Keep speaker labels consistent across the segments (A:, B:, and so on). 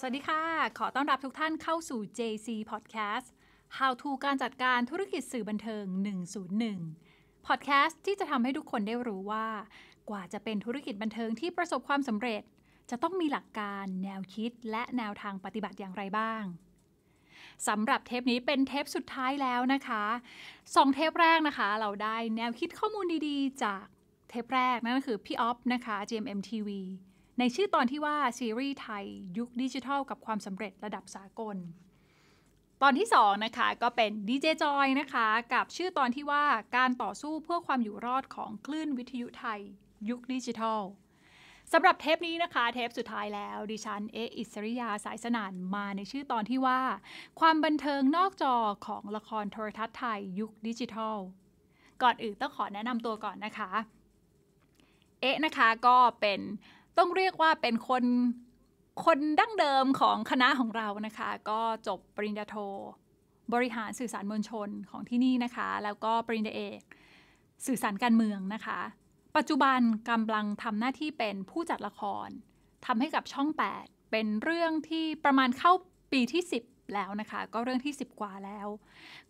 A: สวัสดีค่ะ ขอต้อนรับทุกท่านเข้าสู่ JC Podcast How to การจัดการธุรกิจสื่อบันเทิง 101 Podcast ที่จะทำให้ทุกคนได้รู้ว่า กว่าจะเป็นธุรกิจบันเทิงที่ประสบความสำเร็จ จะต้องมีหลักการแนวคิดและแนวทางปฏิบัติอย่างไรบ้าง สำหรับเทปนี้เป็นเทปสุดท้ายแล้วนะคะ สองเทปแรกนะคะ เราได้แนวคิดข้อมูลดีๆ จากเทปแรกนั่นก็คือพี่ออฟนะคะ GMM TV ในชื่อตอนที่ว่า ซีรีส์ไทยยุคดิจิทัล กับความสำเร็จระดับสากล ตอนที่2นะคะก็เป็นดีเจจอยนะคะกับชื่อตอนที่ว่าการต่อสู้เพื่อความอยู่รอดของคลื่นวิทยุไทยยุคดิจิทัล สำหรับเทปนี้นะคะ เทปสุดท้ายแล้วดิฉันเออิสริยาสายสนานมาในชื่อตอนที่ว่า ความบันเทิงนอกจอของละครโทรทัศน์ไทยยุคดิจิทัล ก่อนอื่นต้องขอแนะนำตัวก่อนนะคะเอ๊ะนะคะก็เป็นต้องเรียกว่าเป็นคน คนดั้งเดิมของคณะของเรานะคะ ก็จบปริญญาโท บริหารสื่อสารมวลชนของที่นี่นะคะ แล้วก็ปริญญาเอก สื่อสารการเมืองนะคะ ปัจจุบันกำลังทำหน้าที่เป็นผู้จัดละครทำให้กับช่อง 8 เป็นเรื่องที่ประมาณเข้าปีที่ 10แล้วนะคะก็เรื่องที่ 10 กว่าแล้ว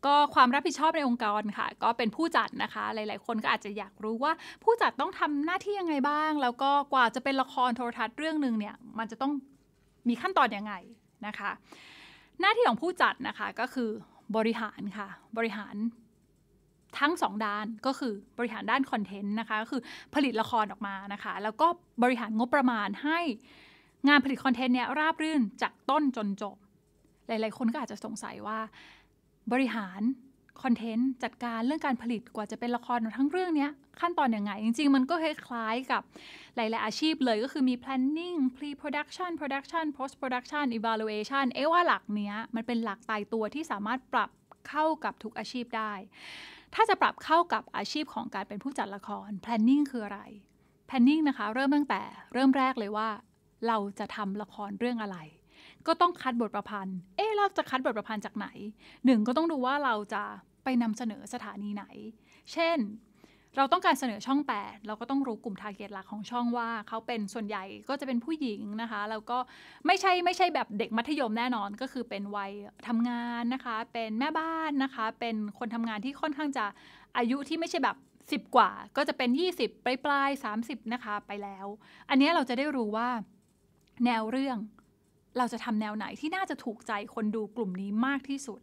A: ก็ความรับผิดชอบในองค์กรค่ะก็เป็นผู้จัดนะคะหลายๆ คนก็อาจจะอยากรู้ว่าผู้จัดต้องทำหน้าที่ยังไงบ้างแล้วก็กว่าจะเป็นละครโทรทัศน์เรื่องหนึ่งเนี่ยมันจะต้องมีขั้นตอนอยังไงนะคะหน้าที่ของผู้จัดนะคะก็คือบริหารค่ะบริหารทั้ง 2 ด้านก็คือบริหารด้านคอนเทนต์นะคะก็คือผลิตละครออกมานะคะแล้วก็บริหารงบประมาณให้งานผลิตคอนเทนต์เนี่ยราบรื่นจากต้นจนจบหลาย ๆ คนก็อาจจะสงสัยว่า บริหาร คอนเทนต์ จัดการเรื่องการผลิตกว่าจะเป็นละครทั้งเรื่องนี้ขั้นตอนอยังไงจริงๆ มันก็คล้ายๆกับหลาย ๆ อาชีพเลยก็คือมี planning pre production production post production evaluation เอ๊ว่าหลักเนี้ย มันเป็นหลักตายตัวที่สามารถปรับเข้ากับทุกอาชีพได้ ถ้าจะปรับเข้ากับอาชีพของการเป็นผู้จัดละคร planning คืออะไร planning นะคะเริ่มตั้งแต่ เริ่มแรกเลยว่า เราจะทำละครเรื่องอะไรก็ต้องคัดบทประพันธ์ เอ๊ะเราจะคัดบทประพันธ์จากไหนหนึ่งก็ต้องดูว่าเราจะไปนำเสนอสถานีไหน เช่น เราต้องการเสนอช่อง 8 เราก็ต้องรู้กลุ่มทาร์เก็ตหลักของช่องว่า เขาเป็นส่วนใหญ่ก็จะเป็นผู้หญิงนะคะ แล้วก็ไม่ใช่ไม่ใช่แบบเด็กมัธยมแน่นอนก็คือเป็นวัยทำงานนะคะ เป็นแม่บ้านนะคะ เป็นคนทำงานที่ค่อนข้างจะอายุที่ไม่ใช่แบบสิบกว่า ก็จะเป็น 20ปลายปลาย30นะคะไปแล้ว อันนี้เราจะได้รู้ว่าแนวเรื่องเราจะทำแนวไหนที่น่าจะถูกใจคนดูกลุ่มนี้มากที่สุด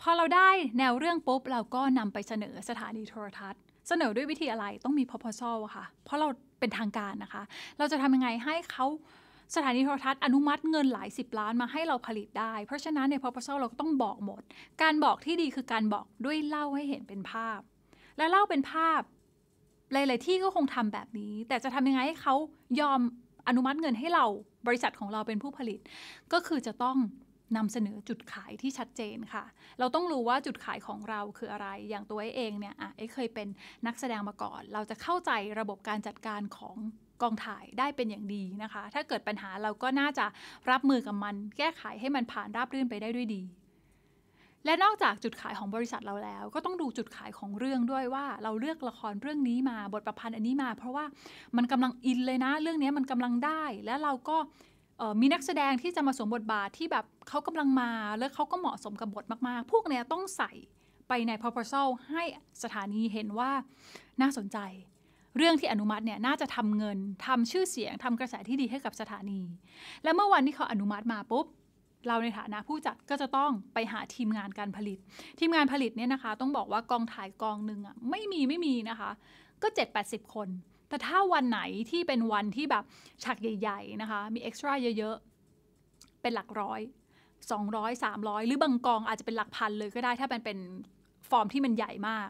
A: พอเราได้แนวเรื่องปุ๊บ เราก็นำไปเสนอสถานีโทรทัศน์ เสนอด้วยวิธีอะไรต้องมีพอพอซอ a ค่ะ เพราะเราเป็นทางการนะคะ เราจะทำยังไงให้เขาสถานีโทรทัศน์อนุมัติเงินหลายสิบล้านมาให้เราผลิตได้ เพราะฉะนั้นในพอพอซอเราก็ต้องบอกหมด การบอกที่ดีคือการบอกด้วยเล่าให้เห็นเป็นภาพ และเล่าเป็นภาพหลายๆที่ก็คงทำแบบนี้ แต่จะทำยังไงให้เขายอมอนุมัติเงินให้เราบริษัทของเราเป็นผู้ผลิต ก็คือจะต้องนำเสนอจุดขายที่ชัดเจนค่ะ เราต้องรู้ว่าจุดขายของเราคืออะไรอย่างตัวเองเนี่ยอ่ะเอ้เคยเป็นนักแสดงมาก่อน เราจะเข้าใจระบบการจัดการของกองถ่ายได้เป็นอย่างดีนะคะ ถ้าเกิดปัญหาเราก็น่าจะรับมือกับมัน แก้ไขให้มันผ่านราบรื่นไปได้ด้วยดีและนอกจากจุดขายของบริษัทเราแล้ว ก็ต้องดูจุดขายของเรื่องด้วยว่า เราเลือกละครเรื่องนี้มาบท ประพันธ์อันนี้มา เพราะว่ามันกำลังอินเลยนะเรื่องนี้มันกำลังได้ แล้วเราก็มีนักแสดงที่จะมาสวมบทบาทที่แบบเขากำลังมา แล้วเขาก็เหมาะสมกับบทมากๆ พวกเนี้ยต้องใส่ไปใน proposal ให้สถานีเห็นว่าน่าสนใจ เรื่องที่อนุมัติเนี่ยน่าจะทำเงินทำชื่อเสียงทำกระแสที่ดีให้กับสถานี และเมื่อวันที่เขาอนุมัติมาปุ๊บเราในฐานะผู้จัดก็จะต้องไปหาทีมงานการผลิตทีมงานผลิตเนี่ยนะคะต้องบอกว่ากองถ่ายกองหนึ่งอะไม่มีไม่มีนะคะก็ 7 8 0 คน แต่ถ้าวันไหนที่เป็นวันที่แบบฉากใหญ่ๆนะคะมีเอ็กซ์ตร้าเยอะๆ เป็นหลักร้อย 200 300 หรือบางกองอาจจะเป็นหลักพันเลยก็ได้ถ้าเป็นเป็นฟอร์มที่มันใหญ่มาก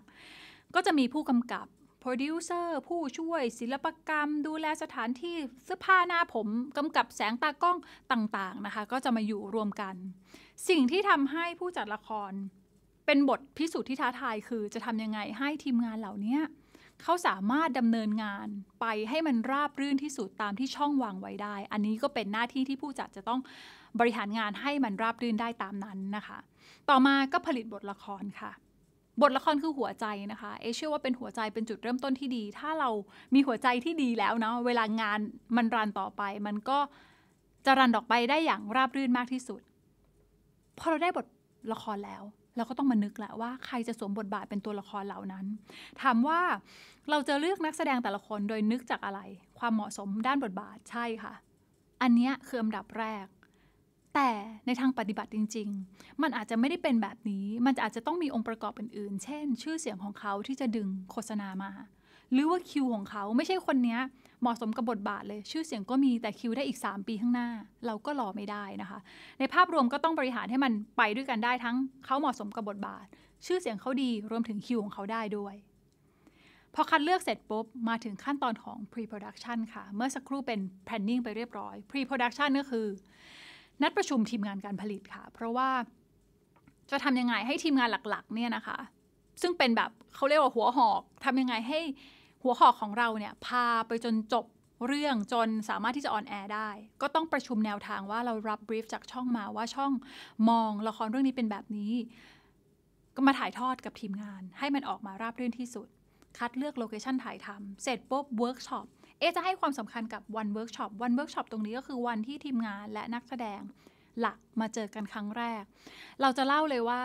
A: ก็จะมีผู้กำกับรดิวเซอร์ ผู้ช่วยศิลปกรรม ดูแลสถานที่เสื้อผ้าหน้าผม กำกับแสงตากล้องต่างๆนะคะ ก็จะมาอยู่รวมกัน สิ่งที่ทำให้ผู้จัดละคร เป็นบทพิสูจน์ที่ท้าทาย คือ จะทำยังไงให้ทีมงานเหล่านี้ เขาสามารถดำเนินงานไปให้มันราบรื่นที่สุดตามที่ช่องวางไว้ได้ อันนี้ก็เป็นหน้าที่ที่ผู้จัดจะต้องบริหารงานให้มันราบรื่นได้ตามนั้นนะคะ ต่อมาก็ผลิตบทละครค่ะบทละครคือหัวใจนะคะ เอเชื่อว่า เป็นหัวใจเป็นจุดเริ่มต้นที่ดี ถ้าเรามีหัวใจที่ดีแล้วเนาะ เวลางานมันรันต่อไป มันก็จะรันออกไปได้อย่างราบรื่นมากที่สุด พอเราได้บทละครแล้ว เราก็ต้องมานึกแหละว่าใครจะสวมบทบาทเป็นตัวละครเหล่านั้น ถามว่าเราจะเลือกนักแสดงแต่ละคนโดยนึกจากอะไร ความเหมาะสมด้านบทบาทใช่ค่ะ อันนี้คืออันดับแรกแต่ ในทางปฏิบัติจริงๆ มันอาจจะไม่ได้เป็นแบบนี้ มันอาจจะต้องมีองค์ประกอบอื่นๆ เช่นชื่อเสียงของเขาที่จะดึงโฆษณามา หรือว่าคิวของเขาไม่ใช่คนนี้เหมาะสมกับบทบาทเลย ชื่อเสียงก็มีแต่คิวได้อีก 3 ปีข้างหน้า เราก็รอไม่ได้นะคะ ในภาพรวมก็ต้องบริหารให้มันไปด้วยกันได้ทั้งเขาเหมาะสมกับบทบาท ชื่อเสียงเขาดีรวมถึงคิวของเขาได้ด้วย พอคัดเลือกเสร็จปุ๊บมาถึงขั้นตอนของ pre-production ค่ะ เมื่อสักครู่เป็น planning ไปเรียบร้อย pre-production ก็คือนัดประชุมทีมงานการผลิตค่ะ เพราะว่าจะทำยังไงให้ทีมงานหลักๆเนี่ยนะคะ ซึ่งเป็นแบบเขาเรียกว่าหัวหอก ทำยังไงให้หัวหอกของเราเนี่ยพาไปจนจบเรื่องจนสามารถที่จะออนแอร์ได้ ก็ต้องประชุมแนวทางว่าเรารับบรีฟจากช่องมาว่าช่องมองละครเรื่องนี้เป็นแบบนี้ ก็มาถ่ายทอดกับทีมงาน ให้มันออกมาราบรื่นที่สุด คัดเลือกโลเคชันถ่ายทำเสร็จปุ๊บเวิร์กช็อปเอจะให้ความสำคัญกับวันเวิร์กช็อปวันเวิร์กช็อปตรงนี้ก็คือวันที่ทีมงานและนักแสดงหลักมาเจอกันครั้งแรก เราจะเล่าเลยว่า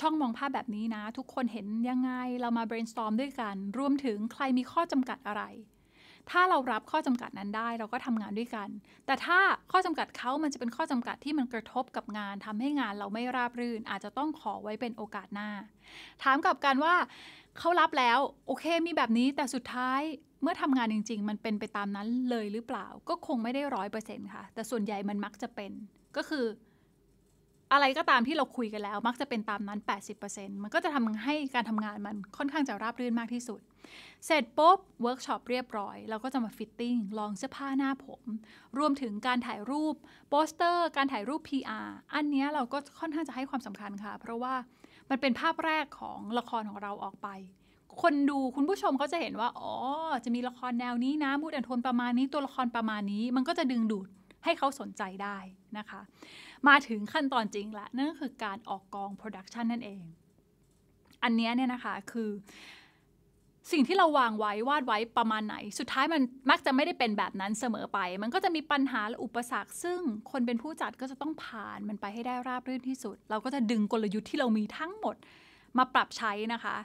A: ช่องมองภาพแบบนี้นะ ทุกคนเห็นยังไงเรามา brainstorm ด้วยกันรวมถึงใครมีข้อจำกัดอะไร ถ้าเรารับข้อจำกัดนั้นได้ เราก็ทำงานด้วยกัน แต่ถ้าข้อจำกัดเขามันจะเป็นข้อจำกัดที่มันกระทบกับงานทำให้งานเราไม่ราบรื่น อาจจะต้องขอไว้เป็นโอกาสหน้า ถามกับกันว่าเขารับแล้วโอเค มีแบบนี้แต่สุดท้ายเมื่อทำงานจริง ๆ มันเป็นไปตามนั้นเลยหรือเปล่า ก็คงไม่ได้ร้อยเปอร์เซ็นต์ค่ะ แต่ส่วนใหญ่มันมักจะเป็น ก็คือ อะไรก็ตามที่เราคุยกันแล้ว มักจะเป็นตามนั้น 80%มันก็จะทำให้การทำงานมันค่อนข้างจะราบรื่นมากที่สุด เสร็จปุ๊บเวิร์กช็อปเรียบร้อย เราก็จะมาฟิตติ้ง ลองเสื้อผ้าหน้าผม รวมถึงการถ่ายรูปโปสเตอร์ การถ่ายรูป PR อันนี้เราก็ค่อนข้างจะให้ความสำคัญค่ะ เพราะว่ามันเป็นภาพแรกของละครของเราออกไปคนดูคุณผู้ชมเขาจะเห็นว่า อ๋อ จะมีละครแนวนี้นะ มูดแอนโทนประมาณนี้ตัวละครประมาณนี้มันก็จะดึงดูดให้เขาสนใจได้ นะคะ มาถึงขั้นตอนจริงละนั่นก็คือการออกกองโปรดักชันนั่นเอง อันนี้เนี่ยนะคะ คือสิ่งที่เราวางไว้วาดไว้ประมาณไหน สุดท้ายมันมักจะไม่ได้เป็นแบบนั้นเสมอไป มันก็จะมีปัญหาและอุปสรรคซึ่ง คนเป็นผู้จัดก็จะต้องผ่านมันไปให้ได้ราบรื่นที่สุดเราก็จะดึงกลยุทธ์ที่เรามีทั้งหมดมาปรับใช้นะคะ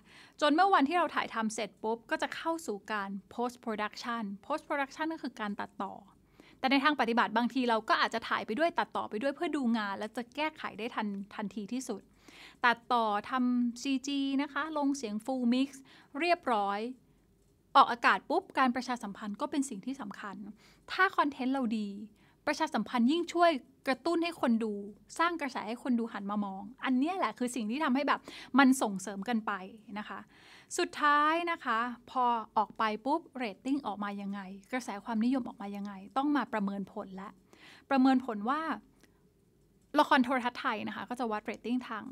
A: จนเมื่อวันที่เราถ่ายทำเสร็จปุ๊บ ก็จะเข้าสู่การ post production post production ก็คือการตัดต่อ แต่ในทางปฏิบัติบางทีเราก็อาจจะถ่ายไปด้วยตัดต่อไปด้วยเพื่อดูงาน และจะแก้ไขได้ทันทันทีที่สุด ตัดต่อทำ CG นะคะลงเสียง full mix เรียบร้อย ออกอากาศปุ๊บ การประชาสัมพันธ์ก็เป็นสิ่งที่สำคัญ ถ้าคอนเทนต์เราดีประชาสัมพันธ์ยิ่งช่วย กระตุ้นให้คนดู สร้างกระแสให้คนดูหันมามอง อันนี้แหละคือสิ่งที่ทำให้แบบมันส่งเสริมกันไปนะคะสุดท้ายนะคะ พอออกไปปุ๊บเรตติ้งออกมายังไง กระแสความนิยมออกมายังไง ต้องมาประเมินผลและ ประเมินผลว่าละครโทรทัศน์ไทยนะคะก็จะวัดเรตติ้งทาง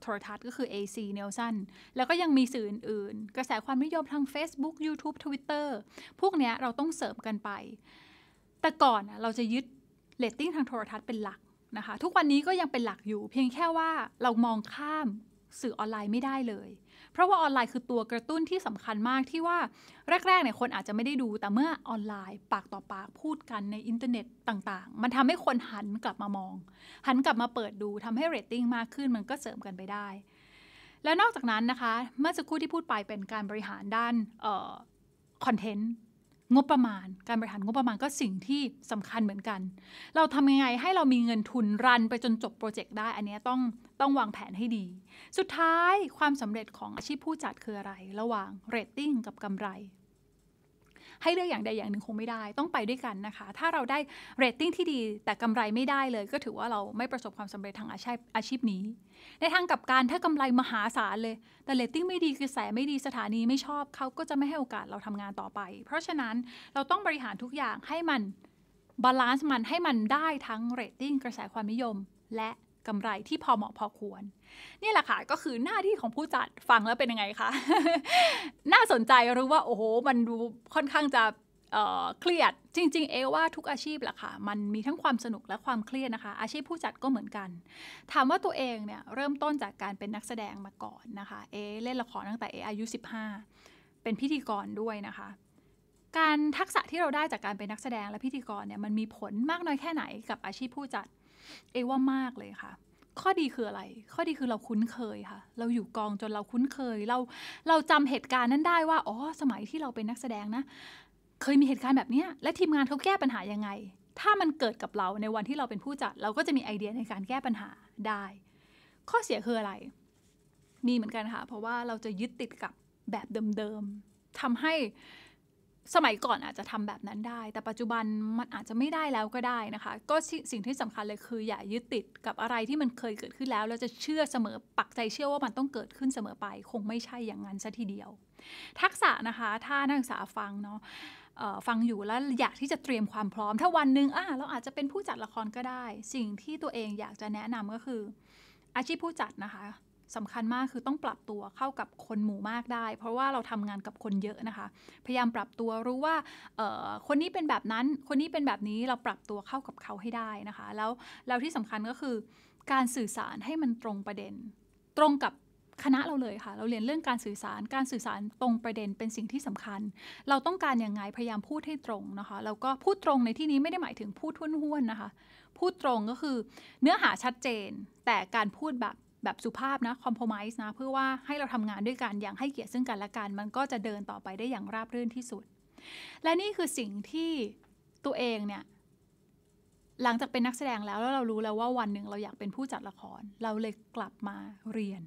A: โทรทัศน์ก็คือ AC Nielsen แล้วก็ยังมีสื่ออื่นๆกระแสความนิยมทาง Facebook YouTube Twitter พวกเนี้ยเราต้องเสริมกันไปแต่ก่อนเราจะยึดเลตติ้งทางโทรทัศน์เป็นหลักนะคะทุกวันนี้ก็ยังเป็นหลักอยู่ เพียงแค่ว่าเรามองข้ามสื่อออนไลน์ไม่ได้เลยเพราะว่าออนไลน์คือตัวกระตุ้นที่สำคัญมากที่ว่าแรกๆเนี่ยคนอาจจะไม่ได้ดู แต่เมื่อออนไลน์ปากต่อปากพูดกันในอินเทอร์เน็ตต่าง ๆ มันทำให้คนหันกลับมามองหันกลับมาเปิดดูทำให้เรตติ้งมากขึ้นมันก็เสริมกันไปได้ แล้วนอกจากนั้นนะคะเมื่อสักครู่ที่พูดไปเป็นการบริหารด้านคอนเทนต์งบประมาณ การบริหารงบประมาณก็สิ่งที่สำคัญเหมือนกัน เราทำยังไงให้เรามีเงินทุนรันไปจนจบโปรเจกต์ได้ อันนี้ต้องต้องวางแผนให้ดี สุดท้ายความสำเร็จของอาชีพผู้จัดคืออะไร ระหว่างเรตติ้งกับกำไรให้เลือกอย่างใดอย่างหนึ่งคงไม่ได้ ต้องไปด้วยกันนะคะ ถ้าเราได้เรตติ้งที่ดี แต่กำไรไม่ได้เลย ก็ถือว่าเราไม่ประสบความสำเร็จทางอาชีพอาชีพนี้ในทางกับการถ้ากำไรมหาศาลเลยแต่เรตติ้งไม่ดีกระแสไม่ดีสถานีไม่ชอบเขาก็จะไม่ให้โอกาสเราทำงานต่อไป เพราะฉะนั้นเราต้องบริหารทุกอย่างให้มันบาลานซ์มันให้มันได้ทั้งเรตติ้งกระแสความนิยมและกำไรที่พอเหมาะพอควรนี่แหละค่ะก็คือหน้าที่ของผู้จัดฟังแล้วเป็นยังไงคะ น่าสนใจรู้ว่าโอ้โหมันดูค่อนข้างจะเครียดจริงๆ เอว่าทุกอาชีพแหละค่ะมันมีทั้งความสนุกและความเครียดนะคะอาชีพผู้จัดก็เหมือนกัน ถามว่าตัวเองเนี่ยเริ่มต้นจากการเป็นนักแสดงมาก่อนนะคะเอเล่นละครตั้งแต่เออายุ15 เป็นพิธีกรด้วยนะคะ การทักษะที่เราได้จากการเป็นนักแสดงและพิธีกรเนี่ยมันมีผลมากน้อยแค่ไหนกับอาชีพผู้จัดเอว่ามากเลยค่ะ ข้อดีคืออะไร ข้อดีคือเราคุ้นเคยค่ะ เราอยู่กองจนเราคุ้นเคย เรา เราจำเหตุการณ์นั้นได้ว่า อ๋อ สมัยที่เราเป็นนักแสดงนะ เคยมีเหตุการณ์แบบนี้ และทีมงานเขาแก้ปัญหายังไง ถ้ามันเกิดกับเราในวันที่เราเป็นผู้จัด เราก็จะมีไอเดียในการแก้ปัญหาได้ ข้อเสียคืออะไร มีเหมือนกันค่ะ เพราะว่าเราจะยึดติดกับแบบเดิมๆทำให้สมัยก่อนอาจจะทำแบบนั้นได้ แต่ปัจจุบันมันอาจจะไม่ได้แล้วก็ได้นะคะ ก็สิ่งที่สำคัญเลยคือ อย่ายึดติดกับอะไรที่มันเคยเกิดขึ้นแล้ว เราจะเชื่อเสมอปักใจเชื่อว่ามันต้องเกิดขึ้นเสมอไป คงไม่ใช่อย่างนั้นซะทีเดียว ทักษะนะคะถ้านักศึกษาฟังเนาะฟังอยู่แล้วอยากที่จะเตรียมความพร้อม ถ้าวันหนึ่งอ่ะเราอาจจะเป็นผู้จัดละครก็ได้ สิ่งที่ตัวเองอยากจะแนะนำก็คือ อาชีพผู้จัดนะคะสำคัญมากคือต้องปรับตัวเข้ากับคนหมู่มากได้ เพราะว่าเราทำงานกับคนเยอะนะคะพยายามปรับตัวรู้ว่าคนนี้เป็นแบบนั้น คนนี้เป็นแบบนี้เราปรับตัวเข้ากับเขาให้ได้นะคะ แล้วแล้วที่สำคัญก็คือ การสื่อสารให้มันตรงประเด็น ตรงกับคณะเราเลยค่ะเราเรียนเรื่องการสื่อสาร การสื่อสารตรงประเด็นเป็นสิ่งที่สำคัญ เราต้องการอย่างไงพยายามพูดให้ตรงนะคะแล้วก็พูดตรงในที่นี้ไม่ได้หมายถึงพูดห้วนๆนะคะพูดตรงก็คือเนื้อหาชัดเจนแต่การพูดแบบแบบสุภาพนะคอมโพมิสนะเพื่อว่าให้เราทำงานด้วยกันอย่างให้เกียรติซึ่งกันและกันมันก็จะเดินต่อไปได้อย่างราบรื่นที่สุด และนี่คือสิ่งที่ตัวเองเนี่ยหลังจากเป็นนักแสดง แล้วแล้วเรารู้แล้วว่าวันหนึ่งเราอยากเป็นผู้จัดละครเราเลยกลับมาเรียน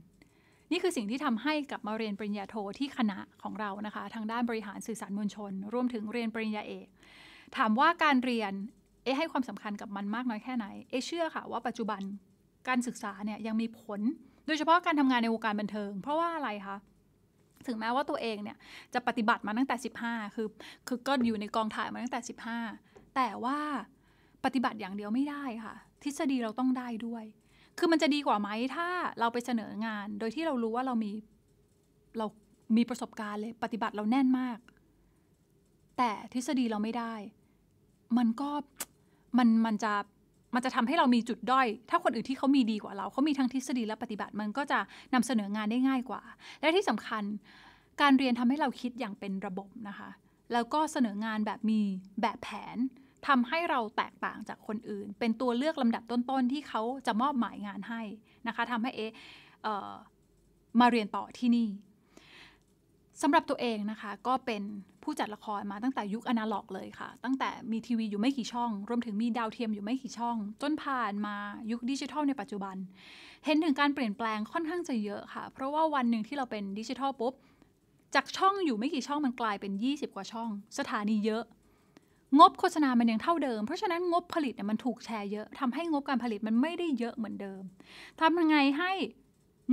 A: นี่คือสิ่งที่ทำให้กลับมาเรียนปริญญาโทที่คณะของเรานะคะทางด้านบริหารสื่อสารมวลชน รวมถึงเรียนปริญญาเอกถามว่าการเรียนเอให้ความสำคัญกับมันมากน้อยแค่ไหนเอเชื่อค่ะว่าปัจจุบันการศึกษาเนี่ยยังมีผล โดยเฉพาะการทำงานในวงการบันเทิง เพราะว่าอะไรคะ ถึงแม้ว่าตัวเองเนี่ยจะปฏิบัติมาตั้งแต่ 15 คือ คือก็อยู่ในกองถ่ายมาตั้งแต่ 15 แต่ว่าปฏิบัติอย่างเดียวไม่ได้ค่ะ ทฤษฎีเราต้องได้ด้วย คือมันจะดีกว่าไหมถ้าเราไปเสนองาน โดยที่เรารู้ว่าเรามี เรา มีประสบการณ์เลย ปฏิบัติเราแน่นมาก แต่ทฤษฎีเราไม่ได้ มันก็ มัน มันจะมันจะทำให้เรามีจุดด้อยถ้าคนอื่นที่เขามีดีกว่าเราเขามีทั้งทฤษฎีและปฏิบัติมันก็จะนำเสนองานได้ง่ายกว่า และที่สำคัญการเรียนทำให้เราคิดอย่างเป็นระบบนะคะแล้วก็เสนองานแบบมีแบบแผนทำให้เราแตกต่างจากคนอื่น เป็นตัวเลือกลำดับต้นๆ ที่เขาจะมอบหมายงานให้นะคะทำให้เอเอมาเรียนต่อที่นี่สำหรับตัวเองนะคะ ก็เป็นผู้จัดละครมาตั้งแต่ยุคอนาล็อกเลยค่ะ ตั้งแต่มีทีวีอยู่ไม่กี่ช่องรวมถึงมีดาวเทียมอยู่ไม่กี่ช่อง จนผ่านมายุคดิจิทัลในปัจจุบัน เห็นถึงการเปลี่ยนแปลงค่อนข้างจะเยอะค่ะ เพราะว่าวันหนึ่งที่เราเป็นดิจิทัลปุ๊บ จากช่องอยู่ไม่กี่ช่องมันกลายเป็น 20 กว่าช่อง สถานีเยอะ งบโฆษณามันยังเท่าเดิม เพราะฉะนั้นงบผลิตเนี่ยมันถูกแชร์เยอะทำให้งบการผลิตมันไม่ได้เยอะเหมือนเดิม ทำยังไงให้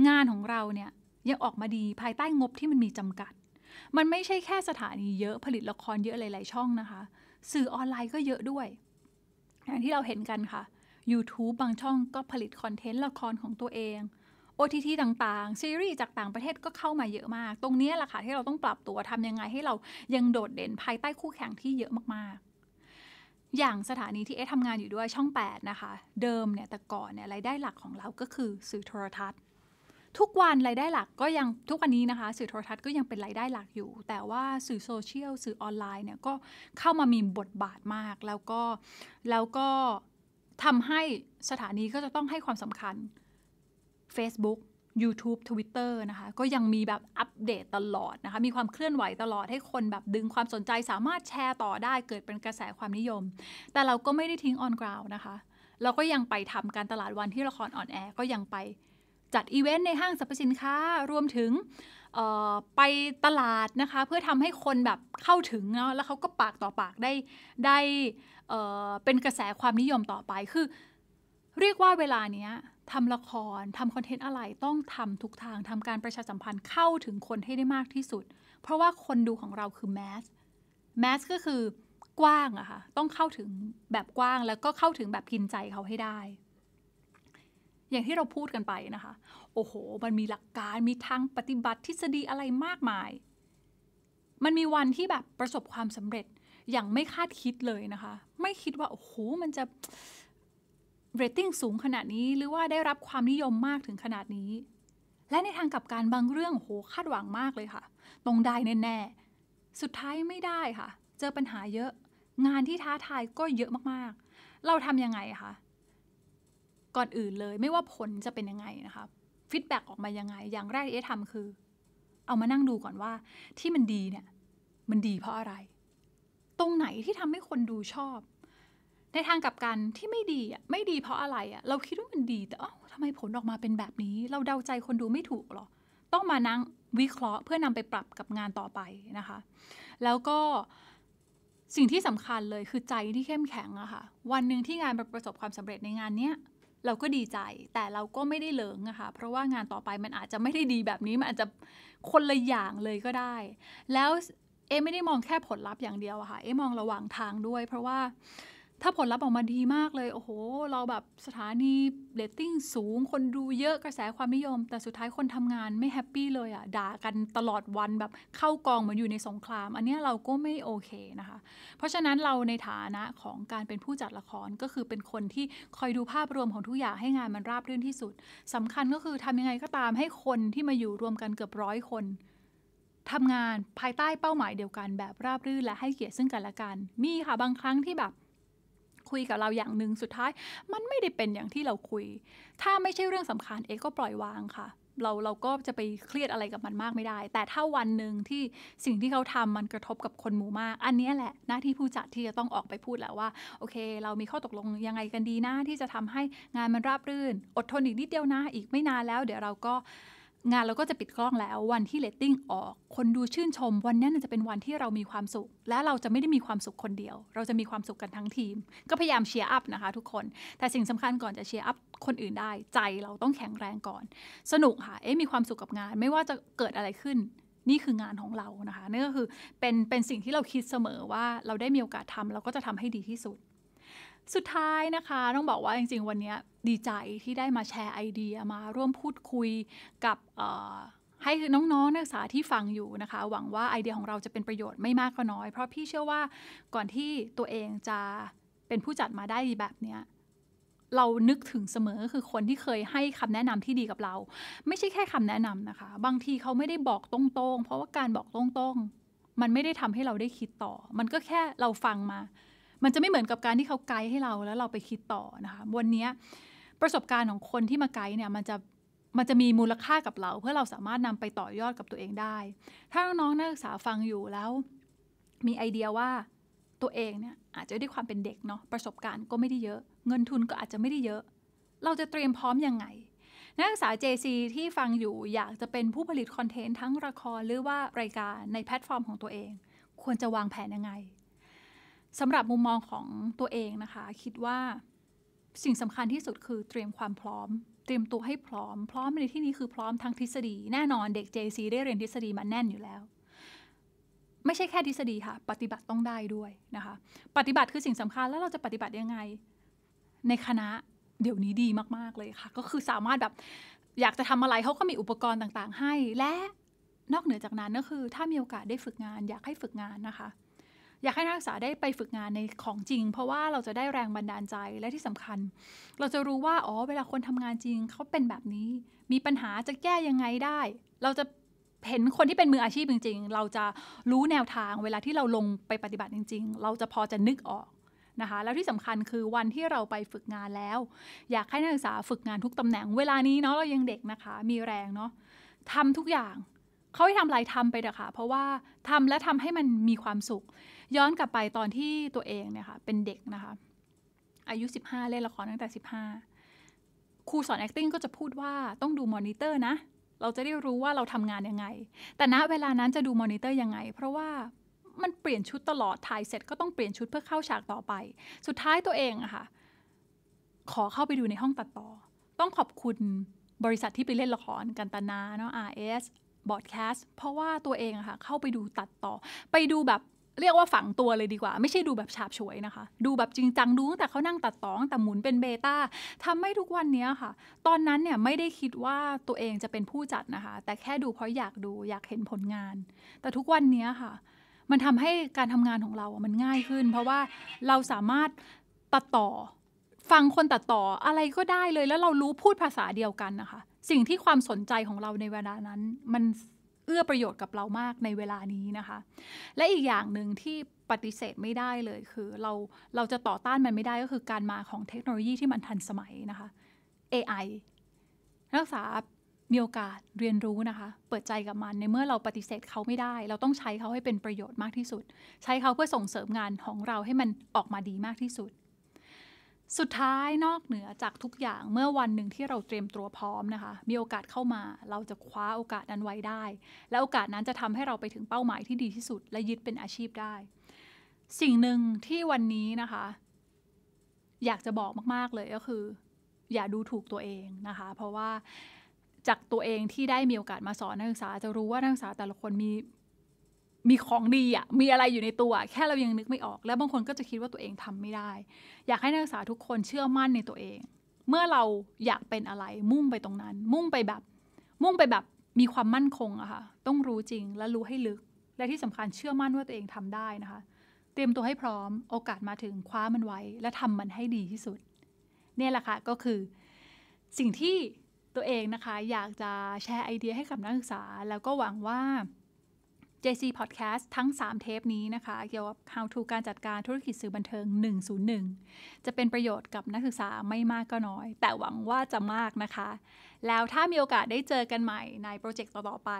A: งานของเราเนี่ยยังออกมาดีภายใต้งบที่มันมีจำกัดมันไม่ใช่แค่สถานีเยอะผลิตละครเยอะหลายๆช่องนะคะสื่อออนไลน์ก็เยอะด้วยอย่างที่เราเห็นกันค่ะ YouTube บางช่องก็ผลิตคอนเทนต์ละครของตัวเอง OTT ต่างๆซีรีส์จากต่างประเทศก็เข้ามาเยอะมาก ตรงนี้แหละค่ะที่เราต้องปรับตัวทำยังไงให้เรายังโดดเด่นภายใต้คู่แข่งที่เยอะมากๆ อย่างสถานีที่เอ๊ทำงานอยู่ด้วยช่อง8นะคะเดิมเนี่ยแต่ก่อนเนี่ยรายได้หลักของเราก็คือสื่อโทรทัศน์ทุกวันรายได้หลักก็ยังทุกวันนี้นะคะสื่อโทรทัศน์ก็ยังเป็นรายได้หลักอยู่ แต่ว่าสื่อโซเชียล สื่อออนไลน์เนี่ยก็เข้ามามีบทบาทมากแล้วก็แล้วก็ทำให้สถานีก็จะต้องให้ความสำคัญ Facebook YouTube Twitter นะคะก็ยังมีแบบอัปเดตตลอดนะคะมีความเคลื่อนไหวตลอดให้คนแบบดึงความสนใจสามารถแชร์ต่อได้เกิดเป็นกระแสความนิยม แต่เราก็ไม่ได้ทิ้งออนกราวนะคะเราก็ยังไปทำการตลาดวันที่ละครออนแอร์ก็ยังไปจัดอีเวนต์ในห้างสรรพสินค้า รวมถึงไปตลาดนะคะ เพื่อทำให้คนแบบเข้าถึงเนาะ แล้วเขาก็ปากต่อปากได้ ได้เเป็นกระแสความนิยมต่อไป คือ เรียกว่าเวลาเนี้ยทำละคร ทำคอนเทนต์อะไรต้องทำทุกทาง ทำการประชาสัมพันธ์เข้าถึงคนให้ได้มากที่สุด เพราะว่าคนดูของเราคือแมสแมสก็คือกว้างอะค่ะ ต้องเข้าถึงแบบกว้าง แล้วก็เข้าถึงแบบกินใจเขาให้ได้อย่างที่เราพูดกันไปนะคะ โอ้โห มันมีหลักการมีทางปฏิบัติทฤษฎีอะไรมากมาย มันมีวันที่แบบประสบความสำเร็จอย่างไม่คาดคิดเลยนะคะ ไม่คิดว่าโอ้โหมันจะเรตติ้งสูงขนาดนี้หรือว่าได้รับความนิยมมากถึงขนาดนี้ และในทางกับการบางเรื่องโหคาดหวังมากเลยค่ะ ตรงได้แน่แ่สุดท้ายไม่ได้ค่ะ เจอปัญหาเยอะงานที่ท้าทายก็เยอะมากๆ เราทำยังไงคะก่อนอื่นเลยไม่ว่าผลจะเป็นยังไงนะคะฟีดแบ็กออกมายังไงอย่างแรกที่เอ๊ทำคือ เอามานั่งดูก่อนว่าที่มันดีเนี่ยมันดีเพราะอะไร ตรงไหนที่ทำให้คนดูชอบ ในทางกลับกันที่ไม่ดีอ่ะไม่ดีเพราะอะไรอ่ะเราคิดว่ามันดีแต่เอ้าทำไมผลออกมาเป็นแบบนี้ เราเดาใจคนดูไม่ถูกหรอต้องมานั่งวิเคราะห์เพื่อนำไปปรับกับงานต่อไปนะคะ แล้วก็สิ่งที่สำคัญเลยคือใจที่เข้มแข็งอะคะ่ะ วันหนึ่งที่งานประสบความสำเร็จในงานเนี้ยเราก็ดีใจแต่เราก็ไม่ได้เลิงนะคะเพราะว่างานต่อไปมันอาจจะไม่ได้ดีแบบนี้ มันอาจจะคนละอย่างเลยก็ได้ แล้วเอไม่ได้มองแค่ผลลัพธ์อย่างเดียวอะค่ะ เอมองระหว่างทางด้วย เพราะว่าถ้าผลลัพธ์ออกมาดีมากเลย โอ้โห เราแบบสถานีเรตติ้งสูง คนดูเยอะกระแสความนิยม แต่สุดท้ายคนทำงานไม่แฮปปี้เลยอะ่ะ ด่ากันตลอดวันแบบเข้ากองเหมือนอยู่ในสงคราม อันนี้เราก็ไม่โอเคนะคะ เพราะฉะนั้นเราในฐานะของการเป็นผู้จัดละครก็คือเป็นคนที่คอยดูภาพรวมของทุกอย่างให้งานมันราบรื่นที่สุด สำคัญก็คือทำยังไงก็ตามให้คนที่มาอยู่รวมกันเกือบร้อยคนทำงานภายใต้เป้าหมายเดียวกันแบบราบรื่นและให้เกียรติซึ่งกันและกัน มีค่ะบางครั้งที่แบบคุยกับเราอย่างหนึ่งสุดท้ายมันไม่ได้เป็นอย่างที่เราคุย ถ้าไม่ใช่เรื่องสำคัญเอก็ปล่อยวางค่ะ เราเราก็จะไปเครียดอะไรกับมันมากไม่ได้ แต่ถ้าวันหนึ่งที่สิ่งที่เขาทำมันกระทบกับคนหมู่มาก อันนี้แหละหน้าที่ผู้จัดที่จะต้องออกไปพูดแล้วว่าโอเค เรามีข้อตกลงยังไงกันดีนะ ที่จะทำให้งานมันราบรื่น อดทนอีกนิดเดียวนะอีกไม่นานแล้วเดี๋ยวเราก็งานเราก็จะปิดกล้องแล้ววันที่เลตติ้งออก คนดูชื่นชม วันนั้นจะเป็นวันที่เรามีความสุข และเราจะไม่ได้มีความสุขคนเดียว เราจะมีความสุขกันทั้งทีม ก็พยายามเชียร์อัพนะคะทุกคน แต่สิ่งสำคัญก่อนจะเชียร์อัพคนอื่นได้ ใจเราต้องแข็งแรงก่อน สนุกค่ะเอ๊ะมีความสุขกับงาน ไม่ว่าจะเกิดอะไรขึ้นนี่คืองานของเรานะคะนั่นก็คือเป็นเป็นสิ่งที่เราคิดเสมอว่าเราได้มีโอกาสทำ เราก็จะทำให้ดีที่สุดสุดท้ายนะคะ ต้องบอกว่าจริงๆ วันนี้ ดีใจที่ได้มาแชร์ไอเดียมาร่วมพูดคุยกับให้น้องๆนักศึกษาที่ฟังอยู่นะคะ หวังว่าไอเดียของเราจะเป็นประโยชน์ไม่มากก็น้อยเพราะพี่เชื่อว่าก่อนที่ตัวเองจะเป็นผู้จัดมาได้แบบเนี้ยเรานึกถึงเสมอคือคนที่เคยให้คำแนะนำที่ดีกับเรา ไม่ใช่แค่คำแนะนำนะคะ บางทีเขาไม่ได้บอกตรงๆ เพราะว่าการบอกตรงๆ มันไม่ได้ทำให้เราได้คิดต่อ มันก็แค่เราฟังมามันจะไม่เหมือนกับการที่เขาไกด์ให้เราแล้วเราไปคิดต่อนะคะวันนี้ประสบการณ์ของคนที่มาไกด์เนี่ยมันจะมันจะมีมูลค่ากับเรา เพื่อเราสามารถนำไปต่อยอดกับตัวเองได้ ถ้าน้องๆนักศึกษาฟังอยู่แล้ว มีไอเดียว่าตัวเองเนี่ยอาจจะด้วยความเป็นเด็กเนาะประสบการณ์ก็ไม่ได้เยอะ เงินทุนก็อาจจะไม่ได้เยอะ เราจะเตรียมพร้อมยังไง นักศึกษา JC ที่ฟังอยู่อยากจะเป็นผู้ผลิตคอนเทนต์ทั้งละคร หรือว่ารายการในแพลตฟอร์มของตัวเอง ควรจะวางแผนยังไงสำหรับมุมมองของตัวเองนะคะ คิดว่าสิ่งสำคัญที่สุดคือเตรียมความพร้อม เตรียมตัวให้พร้อม พร้อมในที่นี้คือพร้อมทางทฤษฎี แน่นอนเด็ก JC ได้เรียนทฤษฎีมาแน่นอยู่แล้ว ไม่ใช่แค่ทฤษฎีค่ะ ปฏิบัติต้องได้ด้วยนะคะ ปฏิบัติคือสิ่งสำคัญแล้วเราจะปฏิบัติยังไง ในคณะเดี๋ยวนี้ดีมากๆ เลยค่ะ ก็คือสามารถแบบอยากจะทำอะไรเขาก็มีอุปกรณ์ต่าง ๆ ให้ และนอกเหนือจากนั้นก็คือ ถ้ามีโอกาสได้ฝึกงาน อยากให้ฝึกงานนะคะอยากให้นักศึกษาได้ไปฝึกงานในของจริง เพราะว่าเราจะได้แรงบันดาลใจและที่สำคัญ เราจะรู้ว่าอ๋อเวลาคนทำงานจริง เขาเป็นแบบนี้ มีปัญหาจะแก้ยังไงได้ เราจะเห็นคนที่เป็นมืออาชีพจริง ๆ เราจะรู้แนวทางเวลาที่เราลงไปปฏิบัติจริง ๆ เราจะพอจะนึกออกนะคะ แล้วที่สำคัญคือวันที่เราไปฝึกงานแล้ว อยากให้นักศึกษาฝึกงานทุกตำแหน่งเวลานี้เนาะเรายังเด็กนะคะ มีแรงเนาะทำทุกอย่างเขาให้ทำลายรทำไปเถอะค่ะเพราะว่าทำและทำให้มันมีความสุข ย้อนกลับไปตอนที่ตัวเองเนี่ยค่ะเป็นเด็กนะคะอายุ 15 เล่นละครตั้งแต่ 15ครูสอน acting ก็จะพูดว่าต้องดูมอนิเตอร์นะ เราจะได้รู้ว่าเราทำงานยังไง แต่ณเวลานั้นจะดูมอนิเตอร์ยังไง เพราะว่ามันเปลี่ยนชุดตลอด ถ่ายเสร็จก็ต้องเปลี่ยนชุดเพื่อเข้าฉากต่อไป สุดท้ายตัวเองอะค่ะขอเข้าไปดูในห้องตัดต่อ ต้องขอบคุณบริษัทที่ไปเล่นละครกันตนาเนาะ RS บอดแคสต์เพราะว่าตัวเองอะค่ะเข้าไปดูตัดต่อ ไปดูแบบเรียกว่าฝังตัวเลยดีกว่า ไม่ใช่ดูแบบฉาบฉวยนะคะดูแบบจริงจังดูตั้งแต่เขานั่งตัดต่อตั้งแต่หมุนเป็นเบต้าทำให้ทุกวันนี้ค่ะ ตอนนั้นเนี่ยไม่ได้คิดว่าตัวเองจะเป็นผู้จัดนะคะ แต่แค่ดูเพราะอยากดูอยากเห็นผลงาน แต่ทุกวันนี้ค่ะ มันทำให้การทำงานของเรามันง่ายขึ้น เพราะว่าเราสามารถตัดต่อฟังคนตัดต่ออะไรก็ได้เลย แล้วเรารู้พูดภาษาเดียวกันนะคะสิ่งที่ความสนใจของเราในเวลานั้นมันเอื้อประโยชน์กับเรามากในเวลานี้นะคะและอีกอย่างหนึ่งที่ปฏิเสธไม่ได้เลยคือเราเราจะต่อต้านมันไม่ได้ก็คือการมาของเทคโนโลยีที่มันทันสมัยนะคะ AI นักศึกษามีโอกาสเรียนรู้นะคะเปิดใจกับมันในเมื่อเราปฏิเสธเขาไม่ได้ เราต้องใช้เขาให้เป็นประโยชน์มากที่สุด ใช้เขาเพื่อส่งเสริมงานของเราให้มันออกมาดีมากที่สุดสุดท้ายนอกเหนือจากทุกอย่างเมื่อวันหนึ่งที่เราเตรียมตัวพร้อมนะคะมีโอกาสเข้ามาเราจะคว้าโอกาสนั้นไว้ได้และโอกาสนั้นจะทำให้เราไปถึงเป้าหมายที่ดีที่สุด และยึดเป็นอาชีพได้ สิ่งหนึ่งที่วันนี้นะคะอยากจะบอกมาก ๆ เลยก็คือ อย่าดูถูกตัวเองนะคะเพราะว่าจากตัวเองที่ได้มีโอกาสมาสอนนักศึกษาจะรู้ว่านักศึกษาแต่ละคนมีมีของดีอะมีอะไรอยู่ในตัว แค่เรายังนึกไม่ออก แล้วบางคนก็จะคิดว่าตัวเองทำไม่ได้ อยากให้นักศึกษาทุกคนเชื่อมั่นในตัวเอง เมื่อเราอยากเป็นอะไร มุ่งไปตรงนั้น มุ่งไปแบบ มุ่งไปแบบมีความมั่นคงอะค่ะ ต้องรู้จริงและรู้ให้ลึก และที่สำคัญเชื่อมั่นว่าตัวเองทำได้นะคะ เตรียมตัวให้พร้อม โอกาสมาถึงคว้ามันไว้ และทำมันให้ดีที่สุด เนี่ยแหละค่ะก็คือ สิ่งที่ตัวเองนะคะ อยากจะแชร์ไอเดียให้กับนักศึกษา แล้วก็หวังว่า JC Podcast ทั้ง 3 เทปนี้นะคะ เกี่ยวกับ How to การจัดการธุรกิจสื่อบันเทิง 101 จะเป็นประโยชน์กับนักศึกษาไม่มากก็น้อย แต่หวังว่าจะมากนะคะ แล้วถ้ามีโอกาสได้เจอกันใหม่ในโปรเจกต์ต่อไป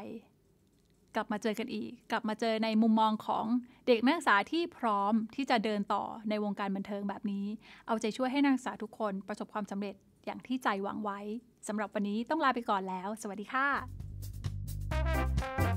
A: กลับมาเจอกันอีก กลับมาเจอในมุมมองของเด็กนักศึกษาที่พร้อมที่จะเดินต่อในวงการบันเทิงแบบนี้ เอาใจช่วยให้นักศึกษาทุกคนประสบความสำเร็จอย่างที่ใจหวังไว้สำหรับวันนี้ต้องลาไปก่อนแล้ว สวัสดีค่ะ